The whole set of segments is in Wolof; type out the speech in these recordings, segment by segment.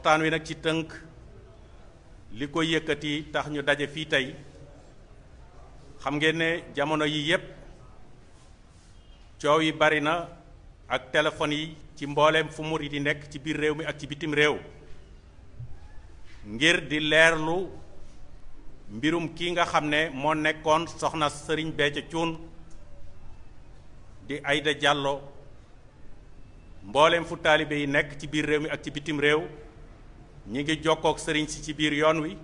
waxtaan wi nag ci tënk li ko yëkkati tax ñu daje fii tey xam ngeen ne jamono yi yépp coow yi bari na ak téléphone yi ci mbooleem fu murid yi nekk ci biir réew mi ak ci bitim réew ngir di leerlu mbirum kii nga xam ne moo nekkoon soxna sëriñ Béthio Thioune di ayda jàlloo mbooleem fu taalibe yi nekk ci biir réew mi ak ci bitim réew ñi ngi jokkook sëriñ si ci biir yoon wi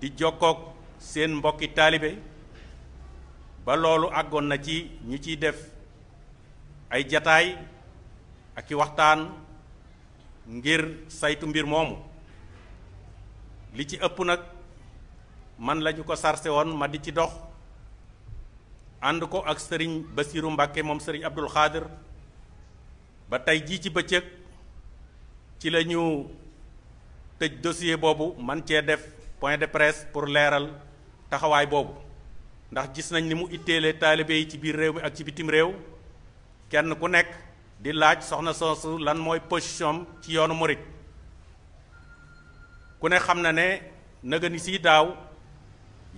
di jokkook seen mbokki taalibe ba loolu àggoon na ci ñu ciy def ay jataay ak i waxtaan ngir saytu mbir moomu li ci ëpp nag man lañu ko sarse woon ma di ci dox ànd ko ak sëriñ Basiru Mbàkke moom sëriñ Abdul Xaadir ba tey jii ci bëccëg ci lañu tëj dossier boobu man cee def point de presse pour leeral taxawaay boobu ndax gis nañ ni mu itteele taalibe yi ci biir réew mi ak ci bitim réew kenn ku nekk di laaj soxna soosu lan mooy position ci yoonu murit ku ne xam na ne naga ni si daaw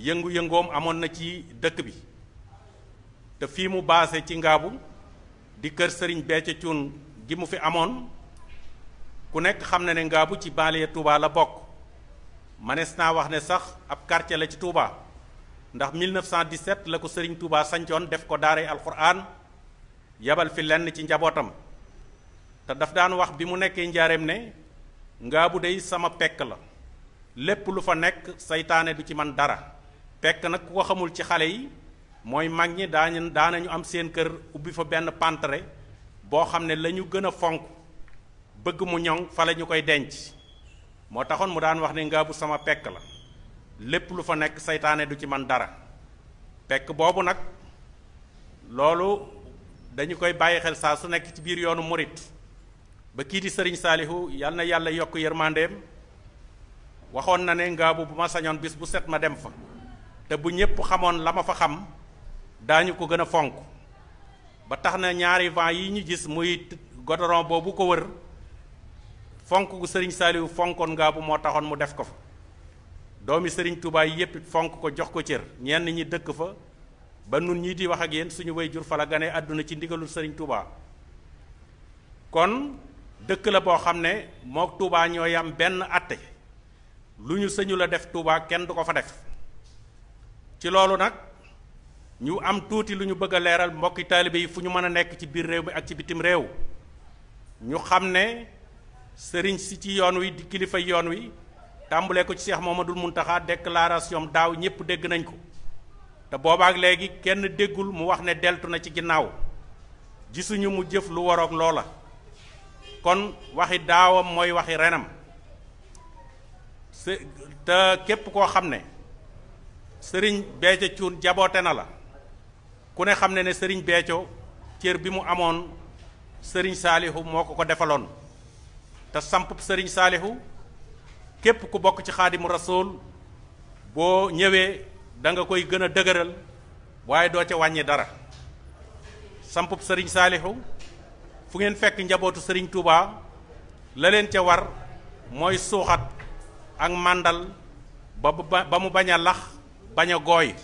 yëngu-yëngoom amoon na ci dëkk bi te fii mu baase ci ngaabu di kër sëriñ Béthio Thioune gi mu fi amoon ku nekk xam na ne Ngaabu ci banlieue Touba la bokk mënees naa wax ne sax ab quartier la ci Touba ndax 1917 la ko Serigne Touba sancoon def ko daaray alquran yabal fi lenn ci njabootam te daf daan wax bi mu nekkee njaareem ne Ngaabu dey sama pekk la lépp lu fa nekk seytaane du ci man dara pekk nag ku ko xamul ci xale yi mooy mag ñi daañu daanañu am seen kër ubbi fa benn pantre boo xam ne lañu ñu gën a fonk bëgg mu ñoŋ fa la ñu koy denc moo taxoon mu daan wax ne ngaabu sama pekk la lépp lu fa nekk seytaane du ci man dara pekk boobu nag loolu dañu koy bàyyi xel saa su nekk ci biir yoonu morit ba kii di sëriñ saalihu yal na yàlla yokk yërmandeem waxoon na ne ngaabu bu ma sañoon bis bu set ma dem fa te bu ñépp xamoon la ma fa xam daañu ko gën a fonk ba tax na ñaari vent yi ñu gis muy godoron boobu ko wër fonk gu sëriñ Saaliwu fonkoon Ngaabu moo taxoon mu def ko fa doomi sëriñ Tuubaa yépp fonk ko jox ko cër ñenn ñi dëkk fa ba nun ñii di wax ak yéen suñu way jur fa la gane àdduna ci ndigalul sëriñ Tuubaa kon dëkk la boo xam ne mook Tuubaa ñoo yam benn atte lu ñu sëñu la def Tuubaa kenn du ko fa def ci loolu nag ñu am tuuti lu ñu bëgg a leeral mbokki taalibe yi fu ñu mën a nekk ci biir réew mi ak ci bitim réew ñu xam ne sëriñ si ci yoon wi di kilifa yoon wi tàmbulee ko ci seex mun Muntaxa déclaration daaw ñépp dégg nañ ko te boobaak léegi kenn déggul mu wax ne deltu na ci ginnaaw gisuñu mu jëf lu waroog loola kon waxi daawam mooy waxi renam te képp koo xam ne sëriñ Béthio Thioune jaboote na la ku ne xam ne ne sëriñ Béthio cër bi mu amoon sëriñ Saalihu moo ko ko defaloon te sampub sëriñ saalihu képp ku bokk ci xaadimu rasul boo ñëwee da nga koy gën a dëgëral waaye doo ca wàññi dara sampub sëriñ saalihu fu ngeen fekk njabootu sëriñ Touba la ca war mooy suuxat ak màndal ba mu baña lax bañ a gooy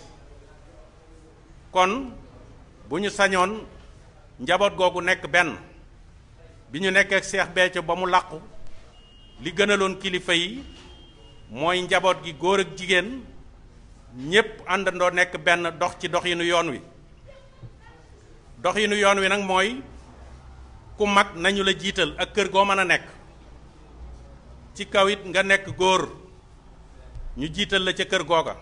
kon bu ñu sañoon njaboot googu nekk benn bi ñu nekk ak Cheikh Béthio ba mu làqu li gënaloon kilifa yi mooy njaboot gi góor ak jigéen ñépp àndandoo nekk benn dox ci doxinu yoon wi doxinu yoon wi nag mooy ku mag nañu la jiital ak kër goo mën a nekk ci kaw it nga nekk góor ñu jiital la ca kër googa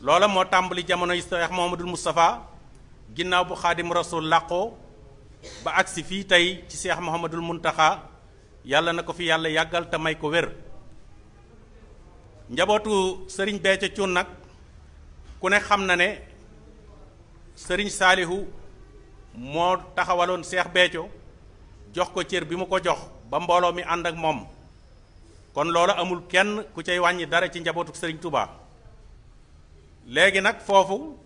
loola moo tàmbali jamono yi Cheikh Mouhamadoul Moustapha ginnaaw bu Xaadim Rasul làqoo ba agsi fii tey ci seex Muhammadul Muntaxa yàlla na ko fi yàlla yàggal te may ko wér njabootu sëriñ Béthio Thioune nag ku ne xam na ne sëriñ Saalihu moo taxawaloon seex beeco jox ko cér bi mu ko jox ba mbooloo mi ànd ak moom kon loola amul kenn ku cay wàññi dara ci njabootu sëriñ Touba léegi nag foofu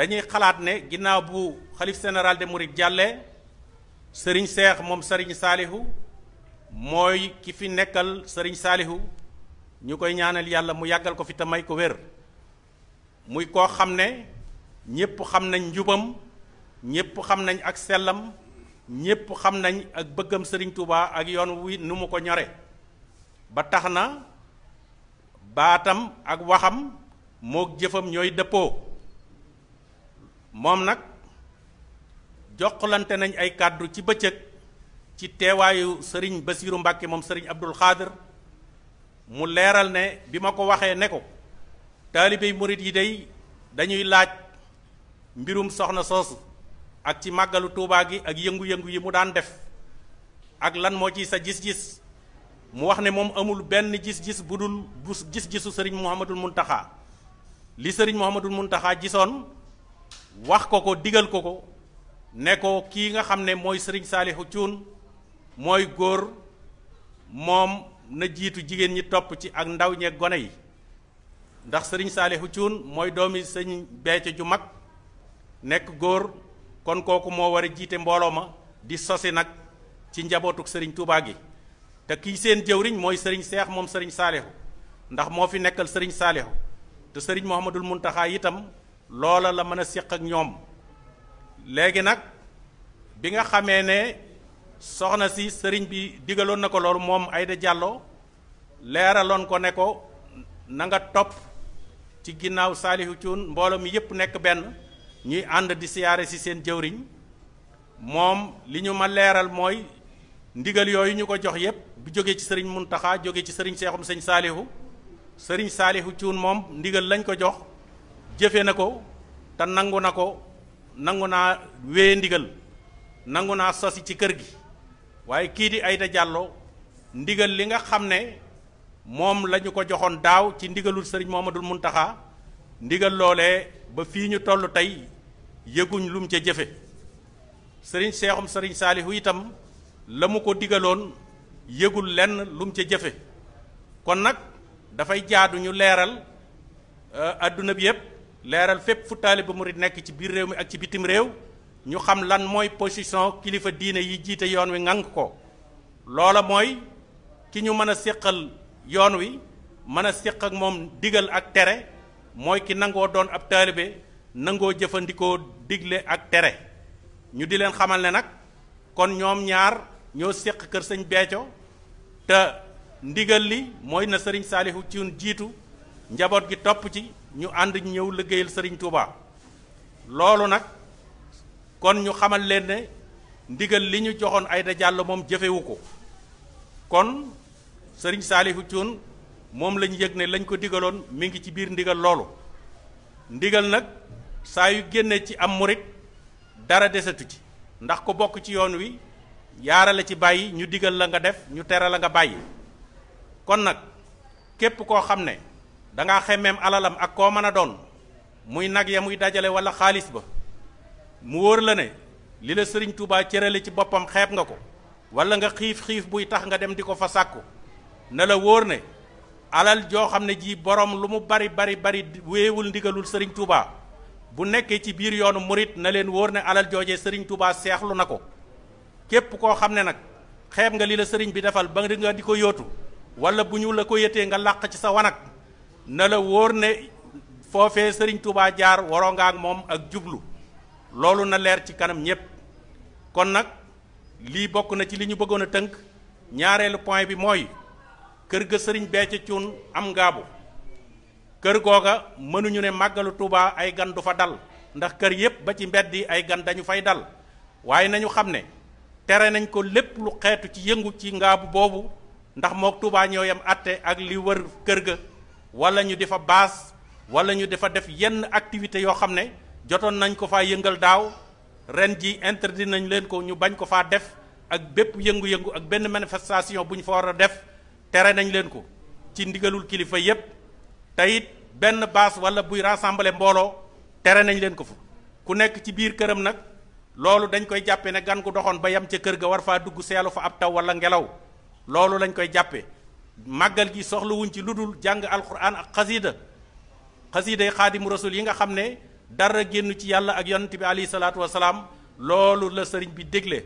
dañuy xalaat ne ginnaaw bu xalif général de Mouride jàlle sëriñ seex moom sëriñ saalihu mooy kii fi nekkal sëriñ saalihu ñu koy ñaanal yàlla mu yàggal ko fi te may ko wér muy koo xam ne ñépp xam nañ njubam ñépp xam nañ ak sellam ñépp xam nañ ak bëggam sëriñ Touba ak yoon wi nu mu ko ñore ba tax na baatam ak waxam mook jëfam ñooy dëppoo moom nag joxlante nañ ay kàddu ci bëccëg ci teewaayu sëriñ Basiiru Mbàkke moom sëriñ Abdul Xaadir mu leeral ne bi ma ko waxee ne ko taalibey murit yi day dañuy laaj mbirum soxna soosu ak ci màggalu tuubaa gi ak yëngu-yëngu yi mu daan def ak lan moo ci sa gis-gis mu wax ne moom amul benn gis-gis bu dul bu gis-gisu sëriñ Muhammadul Muntaxaa li sëriñ Muhammadul Muntaxaa gisoon wax ko ko digal ko ko ne kii nga xam ne mooy sëriñ Saalihu Cuun mooy góor moom na jiitu jigéen ñi topp ci ak ndaw ñeeg gone yi ndax sëriñ Saalihu Cuun mooy doomi sëñ Béthio ju mag nekk góor kon kooku moo war a jiite mbooloo ma di sosi nag ci njabootuk sëriñ Tuubaa gi te kii seen jëwriñ mooy sëriñ Seex moom sëriñ Saalihu ndax moo fi nekkal sëriñ Saalihu te sëriñ Muhammadul Muntaxaa itam loola la mën a séq ak ñoom léegi nag bi nga xamee ne soxna si sëriñ bi digaloon na ko loolu moom ayda jàlloo leeraloon ko ne ko nanga topp ci ginnaaw Saalihu Cuun mbooloo mi yépp nekk benn ñuy ànd di siyaare si seen jëwriñ moom li ñu ma leeral mooy ndigal yooyu ñu ko jox yépp bu jógee ci sëriñ taxaa jóge ci sëriñ Seexum sëñ Saalihu sëriñ Saalihu Cuun moom ndigal lañ ko jox jëfe na ko te nangu na ko nangu naa wee ndigal nangu naa sosi ci kër gi waaye kii di ayta jàlloo ndigal li nga xam ne moom lañu ko joxoon daaw ci ndigalul sëriñ Mouhamadoul Mountakha ndigal loole ba fii ñu toll tey yëguñ lum ca jëfe sëriñ seexum sëriñ saalihu itam la mu ko digaloon yëgul lenn lum ca jëfe kon nag dafay jaadu ñu leeral àdduna euh, bi yépp leeral fépp fu taaliba murit nekk ci biir réew mi ak ci bitim réew ñu xam lan mooy position kilifa diine yi jiite yoon wi ngang ko loola mooy ki ñu mën a séqal yoon wi mën a séq ak moom digal ak tere mooy ki nangoo doon ab taalibe nangoo jëfandikoo digle ak tere ñu di leen xamal ne nag kon ñoom ñaar ñoo séq kër sëñ Béthio te ndigal li mooy na sëriñ Saalihu ci jiitu njaboot gi topp ci ñu ànd ñëw liggéeyal sëriñ Touba loolu nag kon ñu xamal leen ne ndigal li ñu joxoon ay Diallo moom jëfewu ko kon sëriñ Saalihu Cuun moom lañu yëg ne lañ ko digaloon mi ngi ci biir ndigal loolu ndigal nag saa yu génne ci am murit dara desatu ci ndax ko bokk ci yoon wi yaara la ci bàyyi ñu digal la nga def ñu teral a nga bàyyi kon nag képp koo xam ne dangaa xemmeem alalam ak koo mën a doon muy nag ya muy dajale wala xaalis ba mu wóor la ne li la sëriñ Touba cërale ci boppam xeeb nga ko wala nga xiif xiif buy tax nga dem di ko fa sàkku na la wóor ne alal joo xam ne jii borom lu mu bari bari bari wéewul ndigalul sëriñ Touba bu nekkee ci biir yoonu murit na leen wóor ne alal joojee sëriñ Touba seexlu na ko képp koo xam ne nag xeeb nga li la sëriñ bi defal ba nga di ko yóotu wala bu ñu la ko yëtee nga làq ci sa wanag na la wóor ne foofee sëriñ Touba jaar waroo moom ak jublu loolu na leer ci kanam ñépp kon nag lii bokk na ci li ñu bëggoon a tënk ñaareelu point bi mooy kër ga sëriñ Béthio Thioune am ngaabu kër googa mënuñu ne màggalu Touba ay gan du fa dal ndax kër yépp ba ci mbedd yi ay gan dañu fay dal waaye nañu xam ne tere nañ ko lépp lu xeetu ci yëngu ci ngaabu boobu ndax mook Touba ñoo yam àtte ak li wër kër ga wala ñu difa base wala ñu difa def yenn activité yo xamne ne nañ ko fa yëngal daw ren ji interdit nañ leen ko ñu bañ ko fa def ak bép yëngu-yëngu ak benn manifestation buñ fa wara def tere nañ leen ko ci ndigalul kilifa yépp tayit benn base wala buy rassembler mbolo tere nañ leen ko fu ku nekk ci biir kërëm nak loolu dañ koy jàppe ne gan gu doxoon ba yam ci kër ga war fa dugg seelu fa ab taw wala ngelaw loolu lañ koy jàppee màggal gi soxlawuñ ci lu dul jàng alquran ak xasiida xasiiday xaadimu rasul yi nga xam ne dara génn ci yàlla ak yonent bi alayhi salaatu wasalaam loolu la sëriñ bi dégle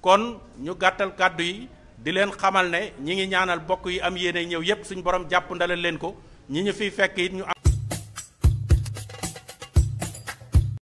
kon ñu gàttal kàddu yi di leen xamal ne ñi ngi ñaanal bokk yi am yéene ñëw yépp suñ borom jàpp ndalal leen ko ñi ñu fiy fekk it ñu am